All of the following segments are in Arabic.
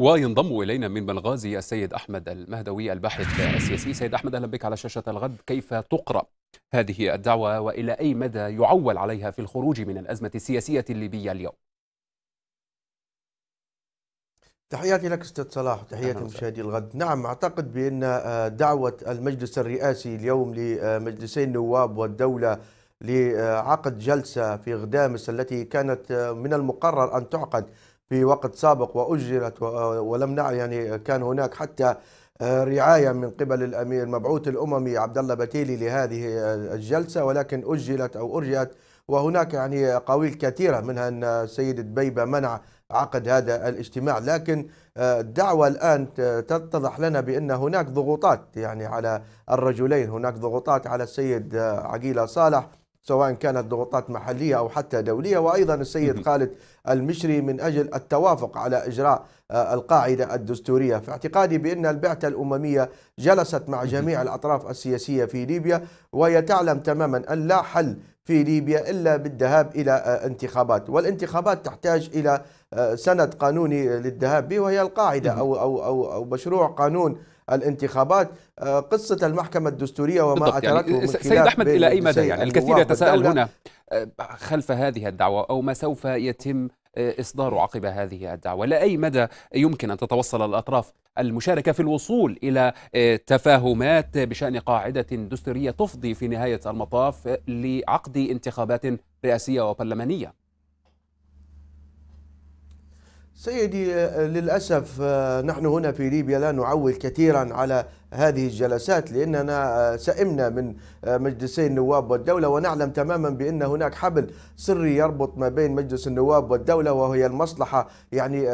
وينضم الينا من بنغازي السيد احمد المهدوي الباحث السياسي سيد احمد اهلا بك على شاشه الغد كيف تقرا هذه الدعوه والى اي مدى يعول عليها في الخروج من الازمه السياسيه الليبيه اليوم تحياتي لك استاذ صلاح وتحياتي مشاهدي الغد نعم اعتقد بان آه، دعوه المجلس الرئاسي اليوم لمجلسي آه، النواب والدوله لعقد جلسه في غدامس التي كانت آه، من المقرر ان تعقد في وقت سابق واجرت ولم نع يعني كان هناك حتى آه، رعاية من قبل الأمير المبعوث الأممي عبد الله بتيلي لهذه آه، الجلسة ولكن أجلت أو أرجئت وهناك يعني قويل كثيرة منها أن السيد دبيبة منع عقد هذا الاجتماع لكن آه، الدعوة الآن تتضح لنا بأن هناك ضغوطات يعني على الرجلين هناك ضغوطات على السيد عقيلة صالح سواء كانت ضغوطات محلية أو حتى دولية وأيضا السيد خالد المشري من أجل التوافق على إجراء آه، القاعدة الدستورية في اعتقادي بأن البعثة الأممية جلست مع جميع الأطراف السياسية في ليبيا وهي تعلم تماما أن لا حل في ليبيا إلا بالذهاب إلى آه، انتخابات والانتخابات تحتاج إلى آه، سند قانوني للذهاب به وهي القاعدة أو, أو, أو, أو مشروع قانون الانتخابات آه، قصة المحكمة الدستورية وما يعني أتركه يعني من سيد أحمد إلى أي مدى يعني الكثير يتساءل هنا آه، خلف هذه الدعوة أو ما سوف يتم آه، إصداره عقب هذه الدعوة لأي أي مدى يمكن أن تتوصل الأطراف المشاركة في الوصول إلى تفاهمات بشأن قاعدة دستورية تفضي في نهاية المطاف لعقد انتخابات رئاسية وبرلمانية سيدي آه، للأسف آه، نحن هنا في ليبيا لا نعول كثيرا على هذه الجلسات لأننا آه، سئمنا من مجلسي النواب والدولة ونعلم تماما بأن هناك حبل سري يربط ما بين مجلس النواب والدولة وهي المصلحة يعني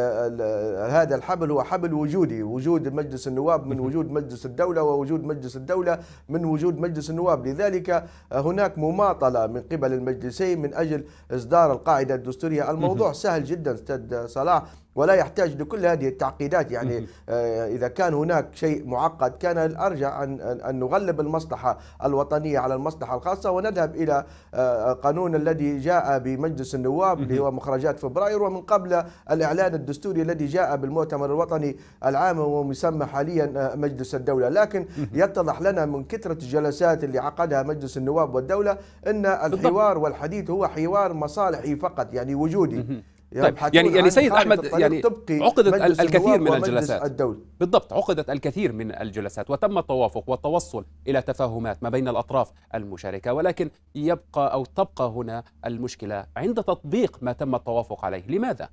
هذا الحبل هو حبل وجودي وجود مجلس النواب من وجود مجلس الدولة ووجود مجلس الدولة من وجود مجلس النواب لذلك هناك مماطلة من قبل المجلسين من أجل إصدار القاعدة الدستورية الموضوع سهل جدا استاذ صلاح ولا يحتاج لكل هذه التعقيدات يعني آه، إذا كان هناك شيء معقد كان الأرجع أن, أن نغلب المصلحة الوطنية على المصلحة الخاصة ونذهب إلى آه، آه، قانون الذي جاء بمجلس النواب اللي هو مخرجات فبراير ومن قبل الإعلان الدستوري الذي جاء بالمؤتمر الوطني العام ومسمى حاليا مجلس الدولة لكن يتضح لنا من كثرة الجلسات اللي عقدها مجلس النواب والدولة أن الحوار والحديث هو حوار مصالحي فقط يعني وجودي طيب يعني يعني سيد احمد يعني عقدت الكثير من الجلسات الدولي. بالضبط عقدت الكثير من الجلسات وتم التوافق والتوصل الى تفاهمات ما بين الاطراف المشاركه ولكن يبقى او تبقى هنا المشكله عند تطبيق ما تم التوافق عليه لماذا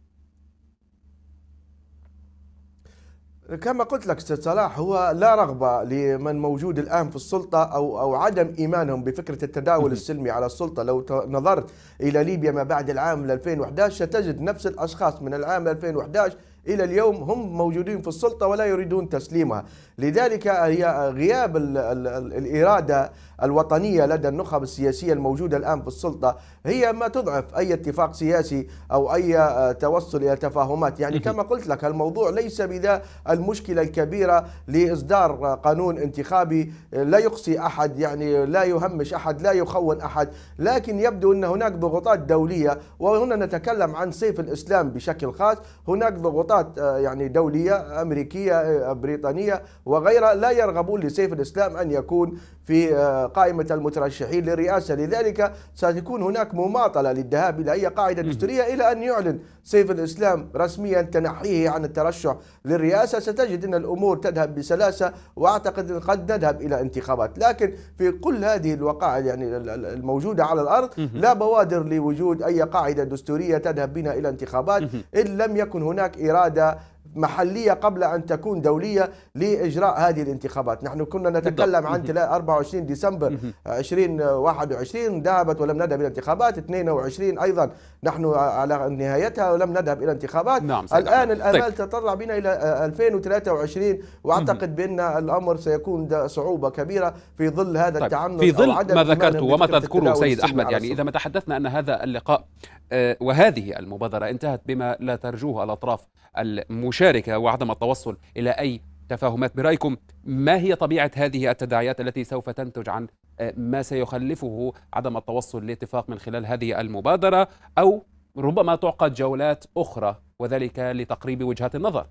كما قلت لك استاذ صلاح هو لا رغبه لمن موجود الان في السلطه او او عدم ايمانهم بفكره التداول السلمي على السلطه لو نظرت الى ليبيا ما بعد العام 2011 ستجد نفس الاشخاص من العام 2011 إلى اليوم هم موجودين في السلطة ولا يريدون تسليمها لذلك هي غياب الـ الـ الـ الإرادة الوطنية لدى النخب السياسية الموجودة الآن في السلطة هي ما تضعف أي اتفاق سياسي أو أي آه، توصل إلى تفاهمات يعني كما قلت لك الموضوع ليس بذا المشكلة الكبيرة لإصدار آه، قانون انتخابي آه، لا يقصي أحد يعني لا يهمش أحد لا يخون أحد لكن يبدو أن هناك ضغوطات دولية وهنا نتكلم عن سيف الإسلام بشكل خاص هناك ضغوطات مؤتمرات آه، يعني دولية أمريكية آه، بريطانية وغيرها لا يرغبون لسيف الإسلام أن يكون في آه، قائمة المترشحين للرئاسة لذلك ستكون هناك مماطلة للذهاب إلى أي قاعدة دستورية إلى أن يعلن سيف الإسلام رسميا تنحيه عن الترشح للرئاسة ستجد أن الأمور تذهب بسلاسة وأعتقد أن قد نذهب إلى انتخابات لكن في كل هذه الوقائع يعني الموجودة على الأرض لا بوادر لوجود أي قاعدة دستورية تذهب بنا إلى انتخابات إن لم يكن هناك إرادة بعد محلية قبل أن تكون دولية لإجراء هذه الانتخابات نحن كنا نتكلم عن 24 ديسمبر 2021 ذهبت ولم نذهب إلى انتخابات 22 أيضا نحن على نهايتها ولم نذهب إلى انتخابات نعم الآن الأمال طيب. تطلع بنا إلى 2023 وأعتقد بأن الأمر سيكون صعوبة كبيرة في ظل هذا طيب. التعنت في ظل ما ذكرته وما تذكره سيد أحمد يعني إذا ما تحدثنا أن هذا اللقاء آه، وهذه المبادرة انتهت بما لا ترجوه الأطراف المشاركة المشاركة وعدم التوصل إلى أي تفاهمات برأيكم ما هي طبيعة هذه التداعيات التي سوف تنتج عن آه، ما سيخلفه عدم التوصل لاتفاق من خلال هذه المبادرة أو ربما تعقد جولات أخرى وذلك لتقريب وجهات النظر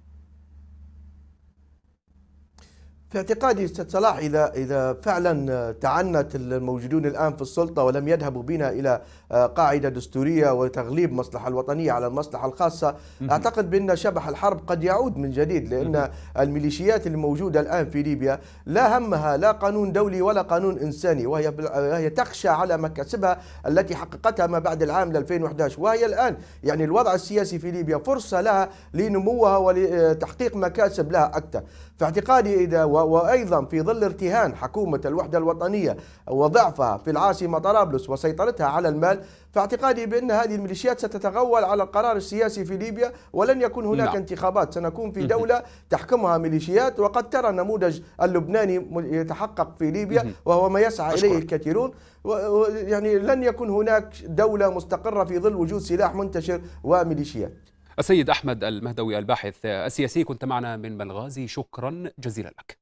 في اعتقادي استاذ صلاح اذا اذا فعلا تعنت الموجودون الان في السلطه ولم يذهبوا بنا الى آه، قاعده دستوريه وتغليب المصلحه الوطنيه على المصلحه الخاصه اعتقد بان شبح الحرب قد يعود من جديد لان الميليشيات الموجوده الان في ليبيا لا همها لا قانون دولي ولا قانون انساني وهي هي تخشى على مكاسبها التي حققتها ما بعد العام 2011 وهي الان يعني الوضع السياسي في ليبيا فرصه لها لنموها ولتحقيق مكاسب لها اكثر في اعتقادي إذا وأيضا في ظل ارتهان حكومة الوحدة الوطنية وضعفها في العاصمة طرابلس وسيطرتها على المال فاعتقادي بأن هذه الميليشيات ستتغول على القرار السياسي في ليبيا ولن يكون هناك لا. نعم. انتخابات سنكون في دولة تحكمها ميليشيات وقد ترى النموذج اللبناني يتحقق في ليبيا وهو ما يسعى أشكر. إليه الكثيرون يعني لن يكون هناك دولة مستقرة في ظل وجود سلاح منتشر وميليشيات السيد أحمد المهدوي الباحث السياسي كنت معنا من بنغازي شكرا جزيلا لك